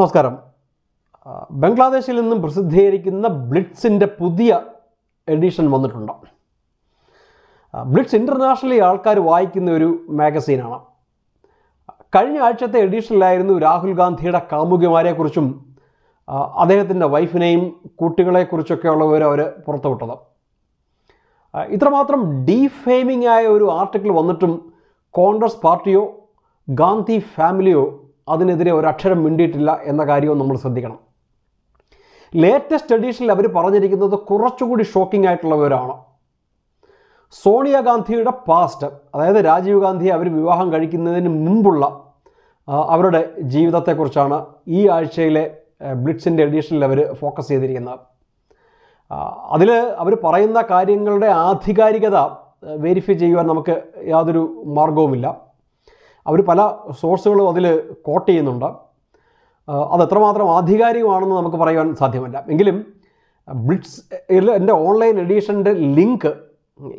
നമസ്കാരം ബംഗ്ലാദേശിൽ നിന്നും പ്രസിദ്ധീകരിക്കുന്ന ബ്ലിറ്റ്സിൻ്റെ പുതിയ എഡിഷൻ വന്നിട്ടുണ്ട് ബ്ലിറ്റ്സ് ഇൻ്റർനാഷണലി ആൾക്കാർ വായിക്കുന്ന ഒരു മാഗസീനാണ് കഴിഞ്ഞ ആഴ്ചത്തെ എഡിഷനിലായിരുന്നു രാഹുൽ ഗാന്ധിയുടെ കാമുകിമാരെക്കുറിച്ചും അദ്ദേഹത്തിൻ്റെ വൈഫിനെയും കുട്ടികളെക്കുറിച്ചൊക്കെയുള്ള വിവരം അവർ പുറത്തുവിട്ടത് ഇത്രമാത്രം ഡീഫെയിമിംഗ് ആയ ഒരു ആർട്ടിക്കിൾ വന്നിട്ടും കോൺഗ്രസ് പാർട്ടിയോ ഗാന്ധി ഫാമിലിയോ അതിനെതിരെ ഒരക്ഷരം മിണ്ടിയിട്ടില്ല എന്ന കാര്യവും നമ്മൾ ശ്രദ്ധിക്കണം ലേറ്റസ്റ്റ് എഡീഷനിൽ അവർ പറഞ്ഞിരിക്കുന്നത് കുറച്ചുകൂടി ഷോക്കിംഗ് ആയിട്ടുള്ള വിവരമാണ് സോണിയാഗാന്ധിയുടെ പാസ്റ്റ് അതായത് രാജീവ് ഗാന്ധിയെ അവർ വിവാഹം കഴിക്കുന്നതിന് മുമ്പുള്ള അവരുടെ ജീവിതത്തെക്കുറിച്ചാണ് ഈ ആഴ്ചയിലെ ബ്ലിറ്റ്സിൻ്റെ എഡീഷനിൽ അവർ ഫോക്കസ് ചെയ്തിരിക്കുന്നത് അതിൽ അവർ പറയുന്ന കാര്യങ്ങളുടെ ആധികാരികത വെരിഫൈ ചെയ്യുവാൻ നമുക്ക് യാതൊരു മാർഗവുമില്ല അവർ പല സോഴ്സുകളും അതിൽ കോട്ട് ചെയ്യുന്നുണ്ട് അത് ആധികാരികമാണെന്ന് നമുക്ക് പറയുവാൻ സാധ്യമല്ല എങ്കിലും ബ്ലിറ്റ്സ് എൻ്റെ ഓൺലൈൻ എഡീഷൻ്റെ ലിങ്ക്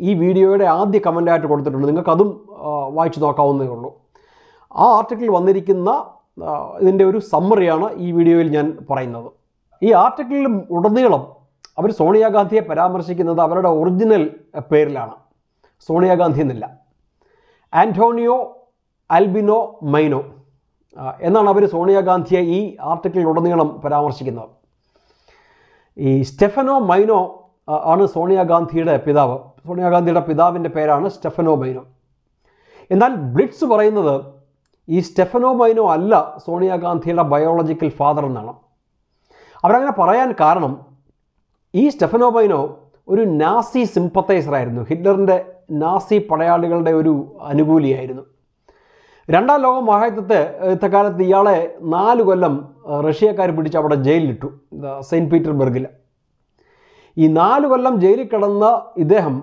ഈ വീഡിയോയുടെ ആദ്യ കമൻ്റായിട്ട് കൊടുത്തിട്ടുണ്ട് നിങ്ങൾക്കതും വായിച്ചു നോക്കാവുന്നതേ ഉള്ളൂ ആ ആർട്ടിക്കിൾ വന്നിരിക്കുന്ന ഇതിൻ്റെ ഒരു സമ്മറിയാണ് ഈ വീഡിയോയിൽ ഞാൻ പറയുന്നത് ഈ ആർട്ടിക്കിളിൽ ഉടനീളം അവർ സോണിയാഗാന്ധിയെ പരാമർശിക്കുന്നത് അവരുടെ ഒറിജിനൽ പേരിലാണ് സോണിയാഗാന്ധി എന്നില്ല ആൻറ്റോണിയോ അൽബിനോ മൈനോ എന്നാണ് അവർ സോണിയാഗാന്ധിയെ ഈ ആർട്ടിക്കിളിലുടനീളം പരാമർശിക്കുന്നത് ഈ സ്റ്റെഫനോ മൈനോ ആണ് സോണിയാഗാന്ധിയുടെ പിതാവ് സോണിയാഗാന്ധിയുടെ പിതാവിൻ്റെ പേരാണ് സ്റ്റെഫനോ മൈനോ എന്നാൽ ബ്ലിറ്റ്സ് പറയുന്നത് ഈ സ്റ്റെഫനോ മൈനോ അല്ല സോണിയാഗാന്ധിയുടെ ബയോളജിക്കൽ ഫാദർ എന്നാണ് അവരങ്ങനെ പറയാൻ കാരണം ഈ സ്റ്റെഫനോ മൈനോ ഒരു നാസി സിംപത്തൈസറായിരുന്നു ഹിറ്റ്ലറിൻ്റെ നാസി പടയാളികളുടെ ഒരു അനുകൂലിയായിരുന്നു രണ്ടാം ലോക മഹായുദ്ധത്തെ യുദ്ധകാലത്ത് ഇയാളെ നാല് കൊല്ലം റഷ്യക്കാർ പിടിച്ച് അവിടെ ജയിലിലിട്ടു സെയിൻറ്റ് പീറ്റർബർഗിൽ ഈ നാല് കൊല്ലം ജയിലിൽ കിടന്ന ഇദ്ദേഹം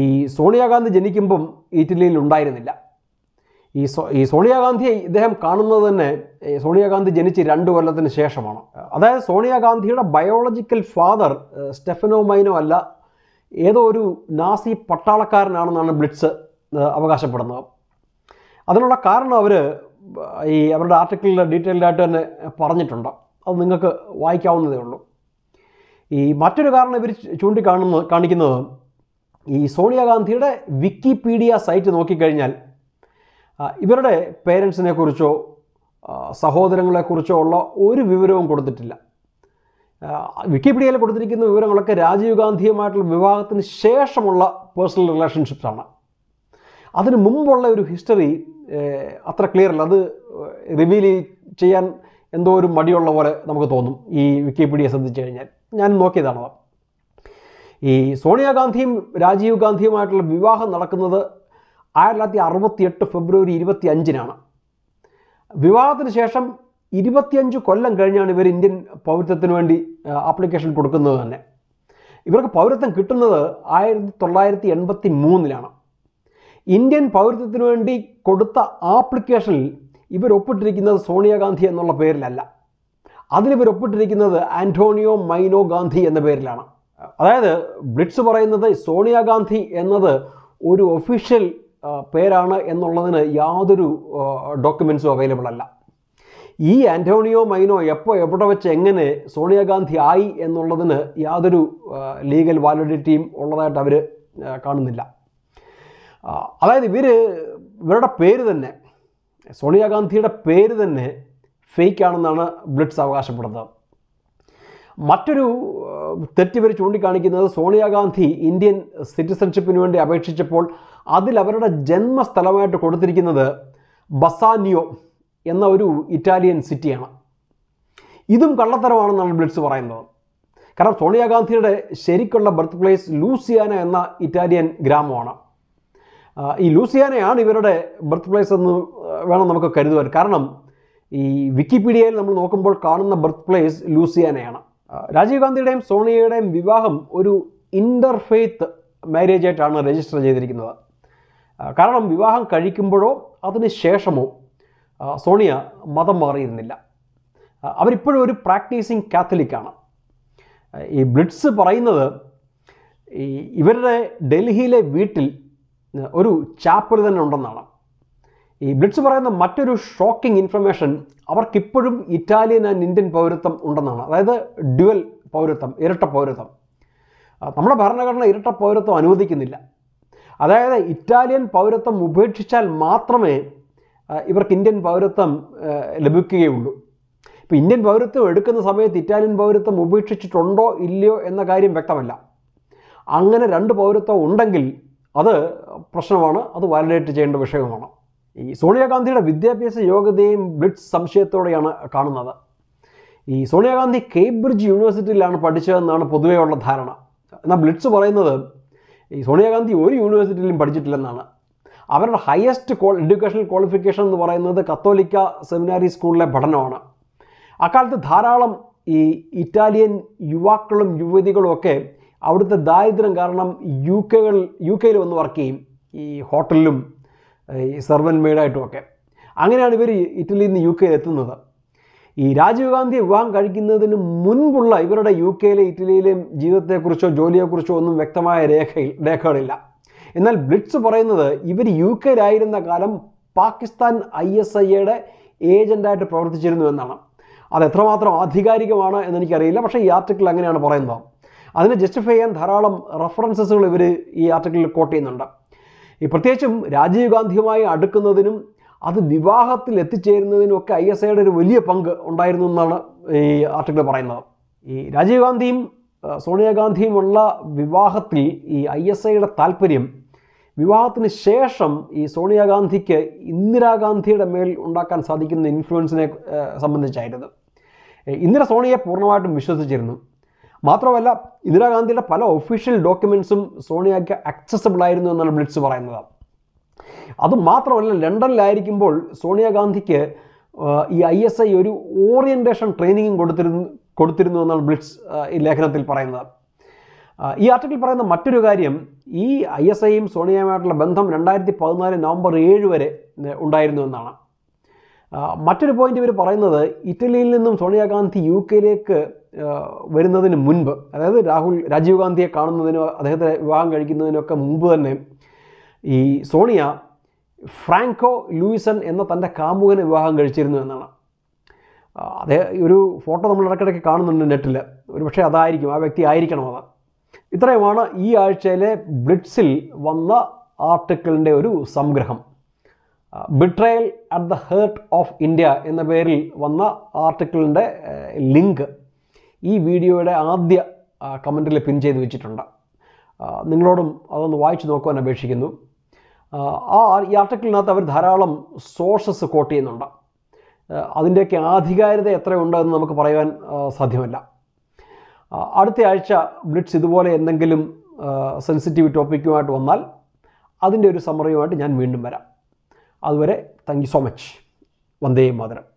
ഈ സോണിയാഗാന്ധി ജനിക്കുമ്പം ഇറ്റലിയിൽ ഉണ്ടായിരുന്നില്ല ഈ സോ ഈ സോണിയാഗാന്ധിയെ ഇദ്ദേഹം കാണുന്നത് തന്നെ സോണിയാഗാന്ധി ജനിച്ച് രണ്ട് കൊല്ലത്തിന് ശേഷമാണ് അതായത് സോണിയാഗാന്ധിയുടെ ബയോളജിക്കൽ ഫാദർ സ്റ്റെഫനോ മൈനോ അല്ല ഏതോ ഒരു നാസി പട്ടാളക്കാരനാണെന്നാണ് ബ്ലിറ്റ്സ് അവകാശപ്പെടുന്നത് അതിനുള്ള കാരണം അവർ ഈ അവരുടെ ആർട്ടിക്കിളിൽ ഡീറ്റെയിൽഡായിട്ട് തന്നെ പറഞ്ഞിട്ടുണ്ട് അത് നിങ്ങൾക്ക് വായിക്കാവുന്നതേ ഉള്ളൂ ഈ മറ്റൊരു കാരണം ഇവർ ചൂണ്ടിക്കാണുന്ന കാണിക്കുന്നത് ഈ സോണിയാഗാന്ധിയുടെ വിക്കിപീഡിയ സൈറ്റ് നോക്കിക്കഴിഞ്ഞാൽ ഇവരുടെ പേരൻസിനെ കുറിച്ചോ സഹോദരങ്ങളെക്കുറിച്ചോ ഉള്ള ഒരു വിവരവും കൊടുത്തിട്ടില്ല വിക്കിപീഡിയയിൽ കൊടുത്തിരിക്കുന്ന വിവരങ്ങളൊക്കെ രാജീവ് ഗാന്ധിയുമായിട്ടുള്ള വിവാഹത്തിന് ശേഷമുള്ള പേഴ്സണൽ റിലേഷൻഷിപ്സാണ് അതിന് മുമ്പുള്ള ഒരു ഹിസ്റ്ററി അത്ര ക്ലിയർ അല്ല അത് റിവീൽ ചെയ്യാൻ എന്തോ ഒരു മടിയുള്ള പോലെ നമുക്ക് തോന്നും ഈ വിക്കിപീഡിയ ശ്രദ്ധിച്ചു കഴിഞ്ഞാൽ ഞാൻ നോക്കിയതാണ് ഈ സോണിയാഗാന്ധിയും രാജീവ് ഗാന്ധിയുമായിട്ടുള്ള വിവാഹം നടക്കുന്നത് ആയിരത്തി തൊള്ളായിരത്തി എട്ട് ഫെബ്രുവരി ഇരുപത്തി അഞ്ചിനാണ് വിവാഹത്തിന് ശേഷം ഇരുപത്തിയഞ്ച് കൊല്ലം കഴിഞ്ഞാണ് ഇവർ ഇന്ത്യൻ പൗരത്വത്തിന് വേണ്ടി ആപ്ലിക്കേഷൻ കൊടുക്കുന്നത് തന്നെ ഇവർക്ക് പൗരത്വം കിട്ടുന്നത് ആയിരത്തി തൊള്ളായിരത്തി എൺപത്തി മൂന്നിലാണ് ഇന്ത്യൻ പൗരത്വത്തിനു വേണ്ടി കൊടുത്ത ആപ്ലിക്കേഷനിൽ ഇവരൊപ്പിട്ടിരിക്കുന്നത് സോണിയാഗാന്ധി എന്നുള്ള പേരിലല്ല അതിലിവരൊപ്പിട്ടിരിക്കുന്നത് ആൻറ്റോണിയോ മൈനോ ഗാന്ധി എന്ന പേരിലാണ് അതായത് ബ്ലിറ്റ്സ് പറയുന്നത് സോണിയാഗാന്ധി എന്നത് ഒരു ഒഫീഷ്യൽ പേരാണ് എന്നുള്ളതിന് യാതൊരു ഡോക്യുമെൻസും അവൈലബിൾ അല്ല ഈ ആൻറ്റോണിയോ മൈനോ എപ്പോൾ എവിടെ വെച്ച് എങ്ങനെ സോണിയാഗാന്ധി ആയി എന്നുള്ളതിന് യാതൊരു ലീഗൽ വാലിഡിറ്റിയും ഉള്ളതായിട്ട് അവർ കാണുന്നില്ല അതായത് ഇവർ ഇവരുടെ പേര് തന്നെ സോണിയാഗാന്ധിയുടെ പേര് തന്നെ ഫേക്ക് ആണെന്നാണ് ബ്ലിറ്റ്സ് അവകാശപ്പെടുന്നത് മറ്റൊരു തെറ്റിവർ ചൂണ്ടിക്കാണിക്കുന്നത് സോണിയാഗാന്ധി ഇന്ത്യൻ സിറ്റിസൺഷിപ്പിന് വേണ്ടി അപേക്ഷിച്ചപ്പോൾ അതിൽ അവരുടെ ജന്മസ്ഥലമായിട്ട് കൊടുത്തിരിക്കുന്നത് ബസാനിയോ എന്ന ഒരു ഇറ്റാലിയൻ സിറ്റിയാണ് ഇതും കള്ളത്തരമാണെന്നാണ് ബ്ലിറ്റ്സ് പറയുന്നത് കാരണം സോണിയാഗാന്ധിയുടെ ശരിക്കുള്ള ബർത്ത് പ്ലേസ് ലൂസിയാന എന്ന ഇറ്റാലിയൻ ഗ്രാമമാണ് ഈ ലൂസിയാനയാണ് ഇവരുടെ ബർത്ത് പ്ലേസ് എന്ന് വേണം നമുക്ക് കരുതുവാൻ കാരണം ഈ വിക്കിപീഡിയയിൽ നമ്മൾ നോക്കുമ്പോൾ കാണുന്ന ബർത്ത് പ്ലേസ് ലൂസിയാനയാണ് രാജീവ് ഗാന്ധിയുടെയും സോണിയയുടെയും വിവാഹം ഒരു ഇൻ്റർഫെയ്ത്ത് മാരേജ് ആയിട്ടാണ് രജിസ്റ്റർ ചെയ്തിരിക്കുന്നത് കാരണം വിവാഹം കഴിക്കുമ്പോഴോ അതിന് ശേഷമോ സോണിയ മതം മാറിയിരുന്നില്ല അവരിപ്പോഴും ഒരു പ്രാക്ടീസിങ് കാത്തലിക്കാണ് ഈ ബ്ലിഡ്സ് പറയുന്നത് ഇവരുടെ ഡൽഹിയിലെ വീട്ടിൽ ഒരു ചാപ്റ്റർ തന്നെ ഉണ്ടെന്നാണ് ഈ ബ്ലിറ്റ്സ് പറയുന്ന മറ്റൊരു ഷോക്കിംഗ് ഇൻഫർമേഷൻ അവർക്കിപ്പോഴും ഇറ്റാലിയൻ ആൻഡ് ഇന്ത്യൻ പൗരത്വം ഉണ്ടെന്നാണ് അതായത് ഡ്യുവൽ പൗരത്വം ഇരട്ട പൗരത്വം നമ്മുടെ ഭരണഘടന ഇരട്ട പൗരത്വം അനുവദിക്കുന്നില്ല അതായത് ഇറ്റാലിയൻ പൗരത്വം ഉപേക്ഷിച്ചാൽ മാത്രമേ ഇവർക്ക് ഇന്ത്യൻ പൗരത്വം ലഭിക്കുകയുള്ളൂ ഇപ്പോൾ ഇന്ത്യൻ പൗരത്വം എടുക്കുന്ന സമയത്ത് ഇറ്റാലിയൻ പൗരത്വം ഉപേക്ഷിച്ചിട്ടുണ്ടോ ഇല്ലയോ എന്ന കാര്യം വ്യക്തമല്ല അങ്ങനെ രണ്ട് പൗരത്വം ഉണ്ടെങ്കിൽ അത് പ്രശ്നമാണ് അത് വാലിഡേറ്റ് ചെയ്യേണ്ട വിഷയമാണ് ഈ സോണിയാഗാന്ധിയുടെ വിദ്യാഭ്യാസ യോഗ്യതയും ബ്ലിഡ്സ് സംശയത്തോടെയാണ് കാണുന്നത് ഈ സോണിയാഗാന്ധി കേംബ്രിഡ്ജ് യൂണിവേഴ്സിറ്റിയിലാണ് പഠിച്ചതെന്നാണ് പൊതുവെയുള്ള ധാരണ എന്നാൽ ബ്ലിറ്റ്സ് പറയുന്നത് ഈ സോണിയാഗാന്ധി ഒരു യൂണിവേഴ്സിറ്റിയിലും പഠിച്ചിട്ടില്ലെന്നാണ് അവരുടെ ഹയസ്റ്റ് കോൾ എഡ്യൂക്കേഷണൽ ക്വാളിഫിക്കേഷൻ എന്ന് പറയുന്നത് കത്തോലിക്ക സെമിനാരി സ്കൂളിലെ പഠനമാണ് അക്കാലത്ത് ധാരാളം ഈ ഇറ്റാലിയൻ യുവാക്കളും യുവതികളും ഒക്കെ അവിടുത്തെ ദാരിദ്ര്യം കാരണം യു കെകൾ യു കെയിൽ വന്ന് വർക്ക് ചെയ്യും ഈ ഹോട്ടലിലും ഈ സെർവൻ മെയ്ഡായിട്ടുമൊക്കെ അങ്ങനെയാണ് ഇവർ ഇറ്റലിയിൽ നിന്ന് യു കെയിൽ എത്തുന്നത് ഈ രാജീവ് ഗാന്ധി വിവാഹം കഴിക്കുന്നതിന് മുൻപുള്ള ഇവരുടെ യു കെയിലെ ഇറ്റലിയിലെയും ജീവിതത്തെക്കുറിച്ചോ ജോലിയെക്കുറിച്ചോ ഒന്നും വ്യക്തമായ രേഖയിൽ രേഖകളില്ല എന്നാൽ ബ്ലിറ്റ്സ് പറയുന്നത് ഇവർ യു കെയിലായിരുന്ന കാലം പാകിസ്ഥാൻ ഐ എസ് ഐയുടെ ഏജൻ്റായിട്ട് പ്രവർത്തിച്ചിരുന്നു എന്നാണ് അത് എത്രമാത്രം ആധികാരികമാണ് എന്നെനിക്കറിയില്ല പക്ഷേ ഈ ആർട്ടിക്കിൾ അങ്ങനെയാണ് പറയുന്നത് അതിനെ ജസ്റ്റിഫൈ ചെയ്യാൻ ധാരാളം റെഫറൻസസുകൾ ഇവർ ഈ ആർട്ടിക്കിളിൽ കോട്ട് ചെയ്യുന്നുണ്ട് ഈ പ്രത്യേകിച്ചും രാജീവ് ഗാന്ധിയുമായി അടുക്കുന്നതിനും അത് വിവാഹത്തിൽ ഒക്കെ ഐ എസ് ഐയുടെ ഒരു വലിയ പങ്ക് ഉണ്ടായിരുന്നു എന്നാണ് ഈ ആർട്ടിക്കിൾ പറയുന്നത് ഈ രാജീവ് ഗാന്ധിയും സോണിയാഗാന്ധിയുമുള്ള വിവാഹത്തിൽ ഈ ഐ എസ് ഐയുടെ താല്പര്യം വിവാഹത്തിന് ശേഷം ഈ സോണിയാഗാന്ധിക്ക് ഇന്ദിരാഗാന്ധിയുടെ മേൽ ഉണ്ടാക്കാൻ സാധിക്കുന്ന ഇൻഫ്ലുവൻസിനെ സംബന്ധിച്ചായിരുന്നു ഇന്ദിര സോണിയെ പൂർണ്ണമായിട്ടും വിശ്വസിച്ചിരുന്നു മാത്രമല്ല ഇന്ദിരാഗാന്ധിയുടെ പല ഒഫീഷ്യൽ ഡോക്യുമെൻസും സോണിയയ്ക്ക് അക്സസബിൾ ആയിരുന്നു എന്നാണ് ബ്ലിറ്റ്സ് പറയുന്നത് അത് മാത്രമല്ല ലണ്ടനിലായിരിക്കുമ്പോൾ സോണിയാഗാന്ധിക്ക് ഈ ഐ എസ് ഐ ഒരു ഓറിയൻറ്റേഷൻ ട്രെയിനിങ്ങും കൊടുത്തിരുന്നു കൊടുത്തിരുന്നു എന്നാണ് ബ്ലിറ്റ്സ് ഈ ലേഖനത്തിൽ പറയുന്നത് ഈ ആർട്ടിക്കിൾ പറയുന്ന മറ്റൊരു കാര്യം ഈ ഐ എസ് ഐയും സോണിയയുമായിട്ടുള്ള ബന്ധം രണ്ടായിരത്തി പതിനാല് നവംബർ ഏഴ് വരെ ഉണ്ടായിരുന്നു എന്നാണ് മറ്റൊരു പോയിന്റ് ഇവർ പറയുന്നത് ഇറ്റലിയിൽ നിന്നും സോണിയാഗാന്ധി യു കെയിലേക്ക് വരുന്നതിന് മുൻപ് അതായത് രാഹുൽ രാജീവ് ഗാന്ധിയെ കാണുന്നതിനോ അദ്ദേഹത്തെ വിവാഹം കഴിക്കുന്നതിനൊക്കെ മുമ്പ് തന്നെ ഈ സോണിയ ഫ്രാങ്കോ ലൂയിസൺ എന്ന തൻ്റെ കാമുകനെ വിവാഹം കഴിച്ചിരുന്നു എന്നാണ് അതേ ഒരു ഫോട്ടോ നമ്മൾ ഇടയ്ക്കിടയ്ക്ക് കാണുന്നുണ്ട് നെറ്റിൽ ഒരു പക്ഷേ അതായിരിക്കും ആ വ്യക്തി ആയിരിക്കണം അത് ഇത്രയുമാണ് ഈ ആഴ്ചയിലെ ബ്ലിറ്റ്സിൽ വന്ന ആർട്ടിക്കിളിൻ്റെ ഒരു സംഗ്രഹം betrayal at the heart of India എന്ന പേരിൽ വന്ന ആർട്ടിക്കിളിൻ്റെ ലിങ്ക് ഈ വീഡിയോയുടെ ആദ്യ കമൻറ്റിൽ പിൻ ചെയ്ത് വെച്ചിട്ടുണ്ട് നിങ്ങളോടും അതൊന്ന് വായിച്ചു നോക്കുവാൻ അപേക്ഷിക്കുന്നു ആ ഈ ആർട്ടിക്കിളിനകത്ത് അവർ ധാരാളം സോഴ്സസ് കോട്ട് ചെയ്യുന്നുണ്ട് അതിൻ്റെയൊക്കെ ആധികാരികത എത്രയുണ്ട് എന്ന് നമുക്ക് പറയുവാൻ സാധ്യമല്ല അടുത്ത ആഴ്ച ബ്ലിറ്റ്സ് ഇതുപോലെ എന്തെങ്കിലും സെൻസിറ്റീവ് ടോപ്പിക്കുമായിട്ട് വന്നാൽ അതിൻ്റെ ഒരു സമറിയുമായിട്ട് ഞാൻ വീണ്ടും വരാം അതുവരെ thank you so much Vande Mataram